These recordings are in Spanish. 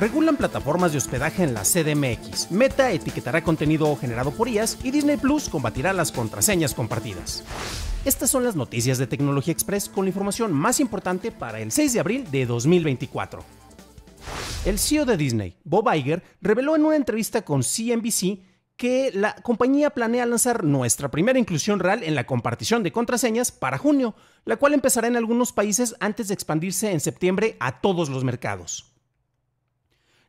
regulan plataformas de hospedaje en la CDMX. Meta etiquetará contenido generado por IAS y Disney Plus combatirá las contraseñas compartidas. Estas son las noticias de Tecnología Express con la información más importante para el 6 de abril de 2024. El CEO de Disney, Bob Iger, reveló en una entrevista con CNBC que la compañía planea lanzar nuestra primera inclusión real en la compartición de contraseñas para junio, la cual empezará en algunos países antes de expandirse en septiembre a todos los mercados.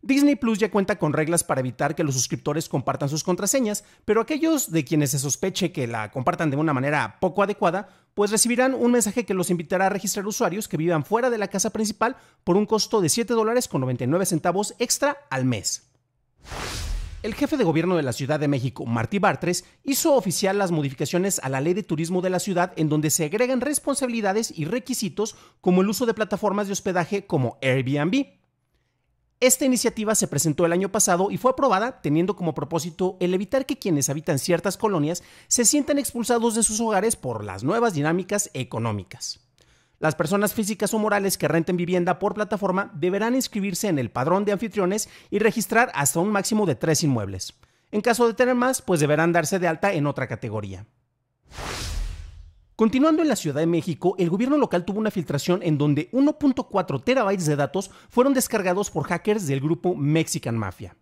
Disney Plus ya cuenta con reglas para evitar que los suscriptores compartan sus contraseñas, pero aquellos de quienes se sospeche que la compartan de una manera poco adecuada, pues recibirán un mensaje que los invitará a registrar usuarios que vivan fuera de la casa principal por un costo de $7.99 dólares con centavos extra al mes. El jefe de gobierno de la Ciudad de México, Martí Bartres, hizo oficial las modificaciones a la ley de turismo de la ciudad en donde se agregan responsabilidades y requisitos como el uso de plataformas de hospedaje como Airbnb. Esta iniciativa se presentó el año pasado y fue aprobada teniendo como propósito el evitar que quienes habitan ciertas colonias se sientan expulsados de sus hogares por las nuevas dinámicas económicas. Las personas físicas o morales que renten vivienda por plataforma deberán inscribirse en el padrón de anfitriones y registrar hasta un máximo de tres inmuebles. En caso de tener más, pues deberán darse de alta en otra categoría. Continuando en la Ciudad de México, el gobierno local tuvo una filtración en donde 1.4 terabytes de datos fueron descargados por hackers del grupo Mexican Mafia.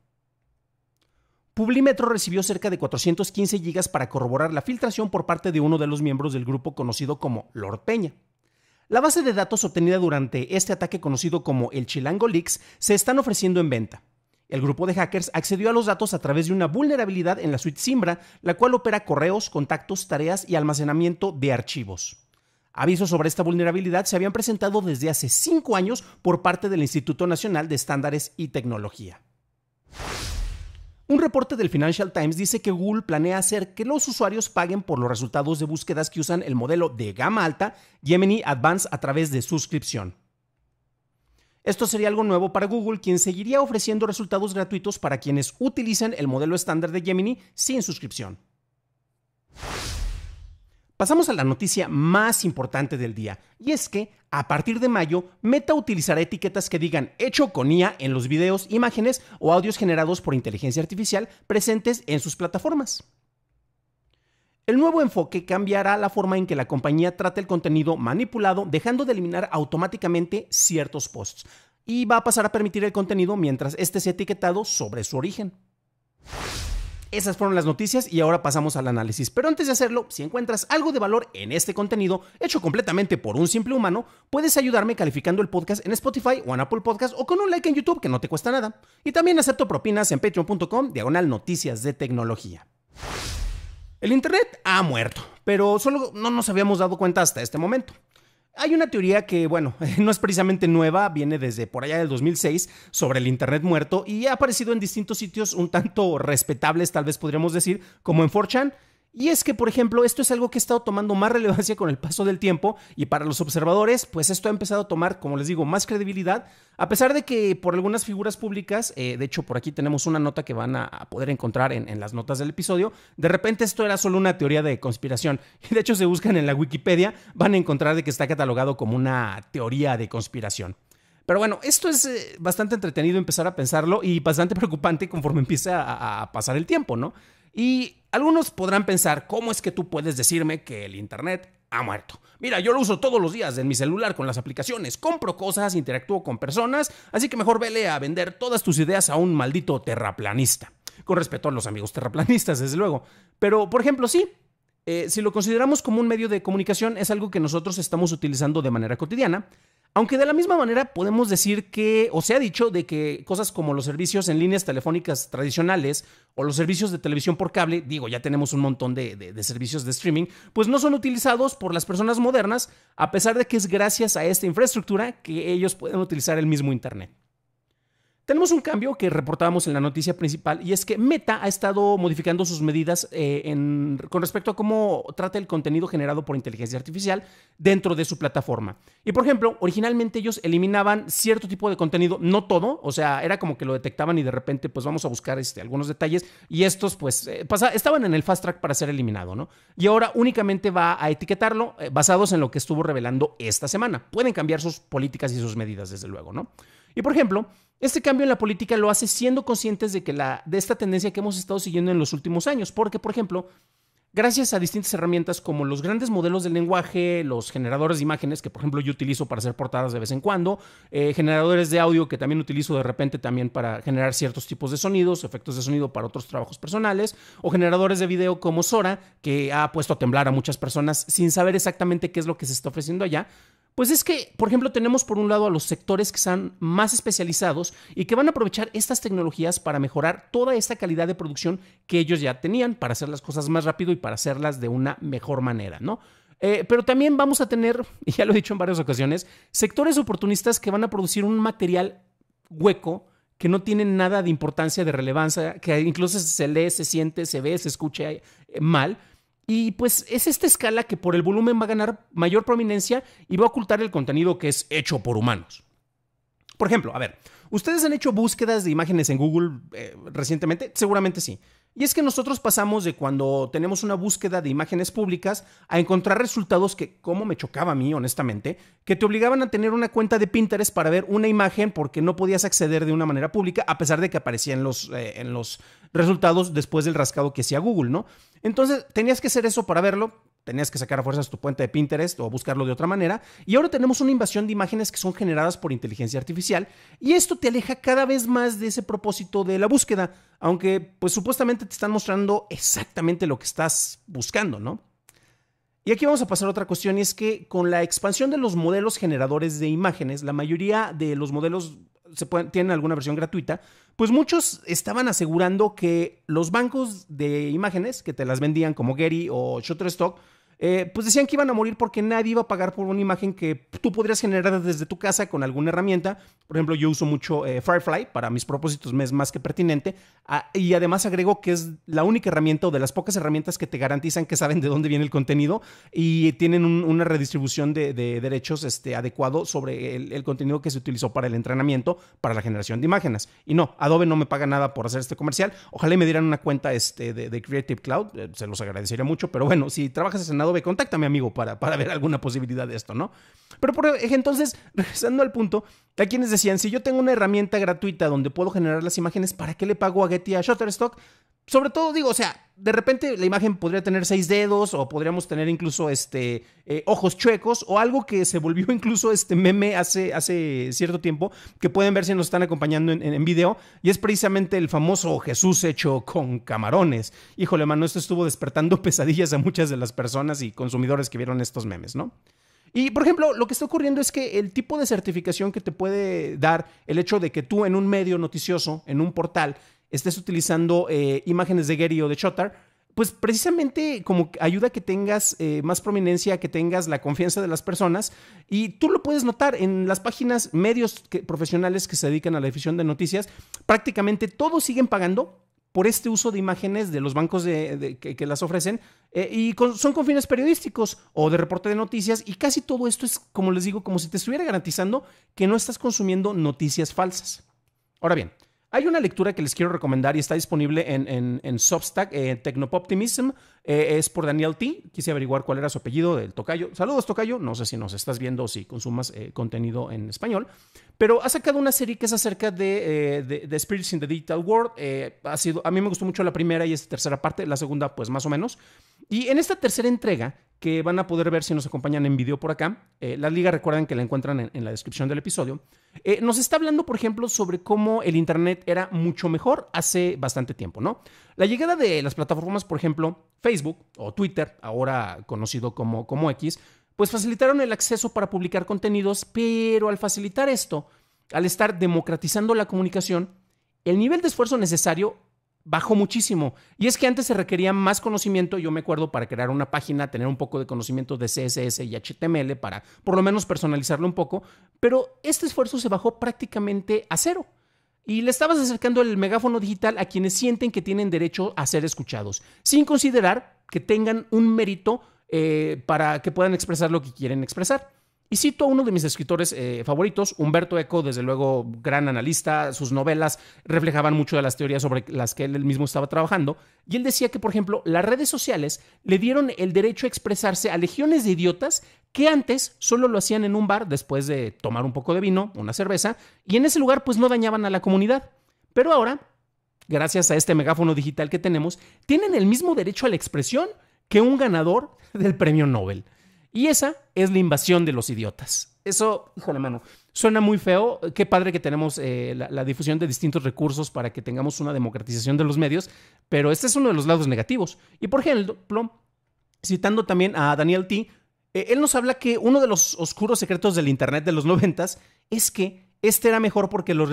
Publimetro recibió cerca de 415 gigas para corroborar la filtración por parte de uno de los miembros del grupo conocido como Lord Peña. La base de datos obtenida durante este ataque conocido como el Chilango Leaks se están ofreciendo en venta. El grupo de hackers accedió a los datos a través de una vulnerabilidad en la suite Simbra, la cual opera correos, contactos, tareas y almacenamiento de archivos. Avisos sobre esta vulnerabilidad se habían presentado desde hace cinco años por parte del Instituto Nacional de Estándares y Tecnología. Un reporte del Financial Times dice que Google planea hacer que los usuarios paguen por los resultados de búsquedas que usan el modelo de gama alta Gemini Advance a través de suscripción. Esto sería algo nuevo para Google, quien seguiría ofreciendo resultados gratuitos para quienes utilicen el modelo estándar de Gemini sin suscripción. Pasamos a la noticia más importante del día, y es que, a partir de mayo, Meta utilizará etiquetas que digan hecho con IA en los videos, imágenes o audios generados por inteligencia artificial presentes en sus plataformas. El nuevo enfoque cambiará la forma en que la compañía trata el contenido manipulado, dejando de eliminar automáticamente ciertos posts, y va a pasar a permitir el contenido mientras este sea etiquetado sobre su origen. Esas fueron las noticias y ahora pasamos al análisis. Pero antes de hacerlo, si encuentras algo de valor en este contenido, hecho completamente por un simple humano, puedes ayudarme calificando el podcast en Spotify o en Apple Podcast o con un like en YouTube que no te cuesta nada. Y también acepto propinas en patreon.com diagonal noticias de tecnología. El Internet ha muerto, pero solo no nos habíamos dado cuenta hasta este momento. Hay una teoría que, bueno, no es precisamente nueva, viene desde por allá del 2006 sobre el Internet muerto y ha aparecido en distintos sitios un tanto respetables, tal vez podríamos decir, como en 4chan y es que, por ejemplo, esto es algo que ha estado tomando más relevancia con el paso del tiempo y para los observadores, pues esto ha empezado a tomar, como les digo, más credibilidad, a pesar de que por algunas figuras públicas, eh, de hecho por aquí tenemos una nota que van a, poder encontrar en, las notas del episodio, de repente esto era solo una teoría de conspiración. Y de hecho se si buscan en la Wikipedia, van a encontrar de que está catalogado como una teoría de conspiración. Pero bueno, esto es eh, bastante entretenido empezar a pensarlo y bastante preocupante conforme empieza a pasar el tiempo, ¿no? Y algunos podrán pensar, ¿cómo es que tú puedes decirme que el Internet ha muerto? Mira, yo lo uso todos los días en mi celular con las aplicaciones, compro cosas, interactúo con personas, así que mejor vele a vender todas tus ideas a un maldito terraplanista. Con respeto a los amigos terraplanistas, desde luego. Pero, por ejemplo, sí, eh, si lo consideramos como un medio de comunicación, es algo que nosotros estamos utilizando de manera cotidiana. Aunque de la misma manera podemos decir que, o se ha dicho, de que cosas como los servicios en líneas telefónicas tradicionales o los servicios de televisión por cable, digo, ya tenemos un montón de, de, servicios de streaming, pues no son utilizados por las personas modernas, a pesar de que es gracias a esta infraestructura que ellos pueden utilizar el mismo Internet. Tenemos un cambio que reportábamos en la noticia principal y es que Meta ha estado modificando sus medidas eh, con respecto a cómo trata el contenido generado por inteligencia artificial dentro de su plataforma. Y por ejemplo, originalmente ellos eliminaban cierto tipo de contenido, no todo, o sea, era como que lo detectaban y de repente pues vamos a buscar este, algunos detalles y estos pues eh, estaban en el fast track para ser eliminado, ¿no? Y ahora únicamente va a etiquetarlo eh, basados en lo que estuvo revelando esta semana. Pueden cambiar sus políticas y sus medidas, desde luego, ¿no? Y por ejemplo, este cambio en la política lo hace siendo conscientes de, que la, de esta tendencia que hemos estado siguiendo en los últimos años, porque, por ejemplo, gracias a distintas herramientas como los grandes modelos de lenguaje, los generadores de imágenes, que por ejemplo yo utilizo para hacer portadas de vez en cuando, eh, generadores de audio que también utilizo de repente también para generar ciertos tipos de sonidos, efectos de sonido para otros trabajos personales, o generadores de video como Sora, que ha puesto a temblar a muchas personas sin saber exactamente qué es lo que se está ofreciendo allá. Pues es que, por ejemplo, tenemos por un lado a los sectores que están más especializados y que van a aprovechar estas tecnologías para mejorar toda esta calidad de producción que ellos ya tenían para hacer las cosas más rápido y para hacerlas de una mejor manera, ¿no? Eh, pero también vamos a tener, y ya lo he dicho en varias ocasiones, sectores oportunistas que van a producir un material hueco que no tiene nada de importancia, de relevancia, que incluso se lee, se siente, se ve, se escucha eh, mal, y pues es esta escala que por el volumen va a ganar mayor prominencia y va a ocultar el contenido que es hecho por humanos. Por ejemplo, a ver, ¿ustedes han hecho búsquedas de imágenes en Google eh, recientemente? Seguramente sí. Y es que nosotros pasamos de cuando tenemos una búsqueda de imágenes públicas a encontrar resultados que, como me chocaba a mí, honestamente, que te obligaban a tener una cuenta de Pinterest para ver una imagen porque no podías acceder de una manera pública, a pesar de que aparecía en los, eh, en los resultados después del rascado que hacía Google, ¿no? Entonces, tenías que hacer eso para verlo tenías que sacar a fuerzas tu puente de Pinterest o buscarlo de otra manera. Y ahora tenemos una invasión de imágenes que son generadas por inteligencia artificial y esto te aleja cada vez más de ese propósito de la búsqueda, aunque pues supuestamente te están mostrando exactamente lo que estás buscando, ¿no? Y aquí vamos a pasar a otra cuestión y es que con la expansión de los modelos generadores de imágenes, la mayoría de los modelos se tienen alguna versión gratuita, pues muchos estaban asegurando que los bancos de imágenes que te las vendían como Gary o Shutterstock eh, pues decían que iban a morir porque nadie iba a pagar por una imagen que tú podrías generar desde tu casa con alguna herramienta. Por ejemplo, yo uso mucho eh, Firefly, para mis propósitos me es más que pertinente. Ah, y además agrego que es la única herramienta o de las pocas herramientas que te garantizan que saben de dónde viene el contenido y tienen una redistribución de, derechos este, adecuado sobre el, contenido que se utilizó para el entrenamiento, para la generación de imágenes. Y no, Adobe no me paga nada por hacer este comercial. Ojalá me dieran una cuenta este, de, Creative Cloud, eh, se los agradecería mucho, pero bueno, si trabajas en Adobe, Contactame ve, contáctame, amigo, para, para ver alguna posibilidad de esto, ¿no? Pero entonces, regresando al punto, hay quienes decían, si yo tengo una herramienta gratuita donde puedo generar las imágenes, ¿para qué le pago a Getty a Shutterstock? Sobre todo, digo, o sea, de repente la imagen podría tener seis dedos o podríamos tener incluso este, eh, ojos chuecos o algo que se volvió incluso este meme hace, hace cierto tiempo que pueden ver si nos están acompañando en, en video y es precisamente el famoso Jesús hecho con camarones. Híjole, mano, esto estuvo despertando pesadillas a muchas de las personas y consumidores que vieron estos memes, ¿no? Y, por ejemplo, lo que está ocurriendo es que el tipo de certificación que te puede dar el hecho de que tú en un medio noticioso, en un portal, estés utilizando eh, imágenes de Getty o de Shotar, pues precisamente como ayuda que tengas eh, más prominencia, que tengas la confianza de las personas. Y tú lo puedes notar en las páginas, medios profesionales que se dedican a la difusión de noticias, prácticamente todos siguen pagando por este uso de imágenes de los bancos que, las ofrecen eh, y son con fines periodísticos o de reporte de noticias y casi todo esto es, como les digo, como si te estuviera garantizando que no estás consumiendo noticias falsas. Ahora bien, hay una lectura que les quiero recomendar y está disponible en, en, en Substack, eh, Tecnopoptimism. Eh, es por Daniel T. Quise averiguar cuál era su apellido del tocayo. Saludos, tocayo. No sé si nos estás viendo o si consumas eh, contenido en español. Pero ha sacado una serie que es acerca de, The Spirits in the Digital World. ha sido, a mí me gustó mucho la primera y esta tercera parte. La segunda, pues más o menos. Y en esta tercera entrega que van a poder ver si nos acompañan en video por acá. Eh, la liga recuerden que la encuentran en, la descripción del episodio. Eh, nos está hablando, por ejemplo, sobre cómo el Internet era mucho mejor hace bastante tiempo, ¿no? La llegada de las plataformas, por ejemplo, Facebook o Twitter, ahora conocido como, como X, pues facilitaron el acceso para publicar contenidos, pero al facilitar esto, al estar democratizando la comunicación, el nivel de esfuerzo necesario bajó muchísimo. Y es que antes se requería más conocimiento, yo me acuerdo, para crear una página, tener un poco de conocimiento de CSS y HTML para por lo menos personalizarlo un poco, pero este esfuerzo se bajó prácticamente a cero. Y le estabas acercando el megáfono digital a quienes sienten que tienen derecho a ser escuchados, sin considerar que tengan un mérito eh, para que puedan expresar lo que quieren expresar. Y cito a uno de mis escritores eh, favoritos, Humberto Eco, desde luego gran analista, sus novelas reflejaban mucho de las teorías sobre las que él mismo estaba trabajando, y él decía que, por ejemplo, las redes sociales le dieron el derecho a expresarse a legiones de idiotas que antes solo lo hacían en un bar después de tomar un poco de vino, una cerveza, y en ese lugar pues no dañaban a la comunidad. Pero ahora, gracias a este megáfono digital que tenemos, tienen el mismo derecho a la expresión que un ganador del premio Nobel. Y esa es la invasión de los idiotas. Eso, hijo de mano, suena muy feo. Qué padre que tenemos eh, la, difusión de distintos recursos para que tengamos una democratización de los medios, pero este es uno de los lados negativos. Y por ejemplo, citando también a Daniel T., eh, él nos habla que uno de los oscuros secretos del Internet de los noventas es que este era mejor porque los,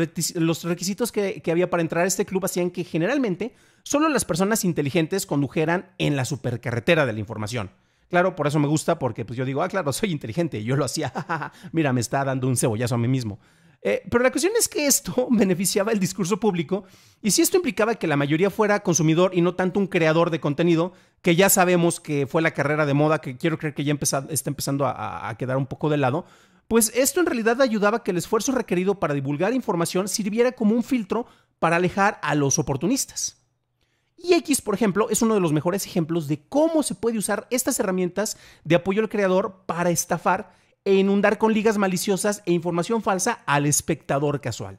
requisitos que, había para entrar a este club hacían que generalmente solo las personas inteligentes condujeran en la supercarretera de la información. Claro, por eso me gusta, porque pues yo digo, ah, claro, soy inteligente, y yo lo hacía, mira, me está dando un cebollazo a mí mismo. Eh, pero la cuestión es que esto beneficiaba el discurso público y si esto implicaba que la mayoría fuera consumidor y no tanto un creador de contenido, que ya sabemos que fue la carrera de moda, que quiero creer que ya está empezando a, a quedar un poco de lado, pues esto en realidad ayudaba a que el esfuerzo requerido para divulgar información sirviera como un filtro para alejar a los oportunistas. Y X, por ejemplo, es uno de los mejores ejemplos de cómo se puede usar estas herramientas de apoyo al creador para estafar e inundar con ligas maliciosas e información falsa al espectador casual.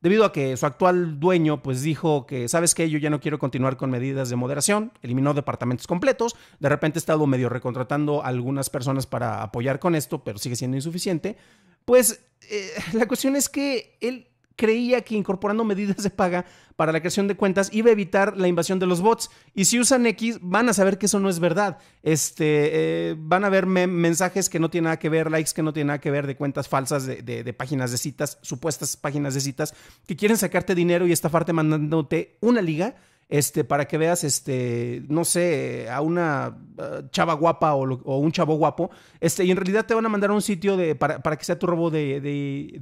Debido a que su actual dueño pues dijo que, ¿sabes qué? Yo ya no quiero continuar con medidas de moderación, eliminó departamentos completos, de repente he estado medio recontratando a algunas personas para apoyar con esto, pero sigue siendo insuficiente. Pues eh, la cuestión es que él creía que incorporando medidas de paga para la creación de cuentas iba a evitar la invasión de los bots. Y si usan X, van a saber que eso no es verdad. Este, eh, van a ver mensajes que no tienen nada que ver, likes que no tienen nada que ver, de cuentas falsas, de, de, páginas de citas, supuestas páginas de citas, que quieren sacarte dinero y estafarte mandándote una liga este, para que veas, este, no sé, a una eh, chava guapa o, un chavo guapo, este, y en realidad te van a mandar a un sitio de, para, que sea tu robo de,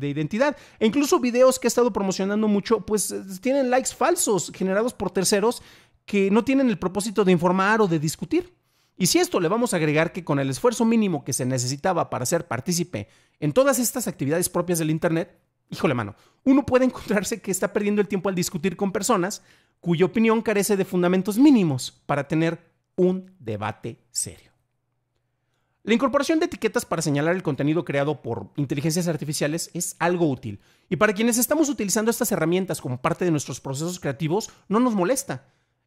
identidad. E incluso videos que he estado promocionando mucho, pues eh, tienen likes falsos generados por terceros que no tienen el propósito de informar o de discutir. Y si esto le vamos a agregar que con el esfuerzo mínimo que se necesitaba para ser partícipe en todas estas actividades propias del Internet, híjole mano, uno puede encontrarse que está perdiendo el tiempo al discutir con personas cuya opinión carece de fundamentos mínimos para tener un debate serio. La incorporación de etiquetas para señalar el contenido creado por inteligencias artificiales es algo útil, y para quienes estamos utilizando estas herramientas como parte de nuestros procesos creativos no nos molesta,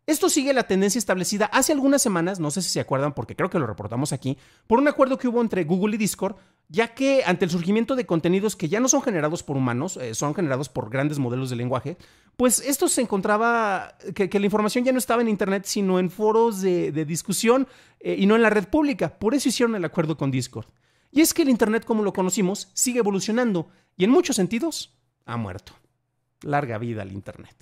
esto sigue la tendencia establecida hace algunas semanas, no sé si se acuerdan porque creo que lo reportamos aquí, por un acuerdo que hubo entre Google y Discord, ya que ante el surgimiento de contenidos que ya no son generados por humanos, eh, son generados por grandes modelos de lenguaje, pues esto se encontraba, que, la información ya no estaba en Internet, sino en foros de, discusión eh, y no en la red pública. Por eso hicieron el acuerdo con Discord. Y es que el Internet como lo conocimos sigue evolucionando y en muchos sentidos ha muerto. Larga vida al Internet.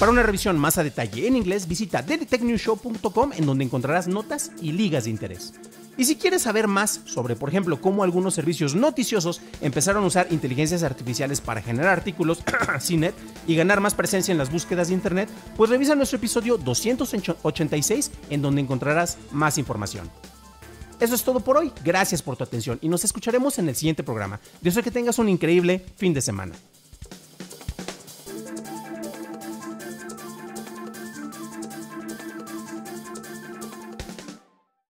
Para una revisión más a detalle en inglés, visita thetechnewshow.com en donde encontrarás notas y ligas de interés. Y si quieres saber más sobre, por ejemplo, cómo algunos servicios noticiosos empezaron a usar inteligencias artificiales para generar artículos C-Net y ganar más presencia en las búsquedas de Internet, pues revisa nuestro episodio 286 en donde encontrarás más información. Eso es todo por hoy, gracias por tu atención y nos escucharemos en el siguiente programa. Deseo que tengas un increíble fin de semana.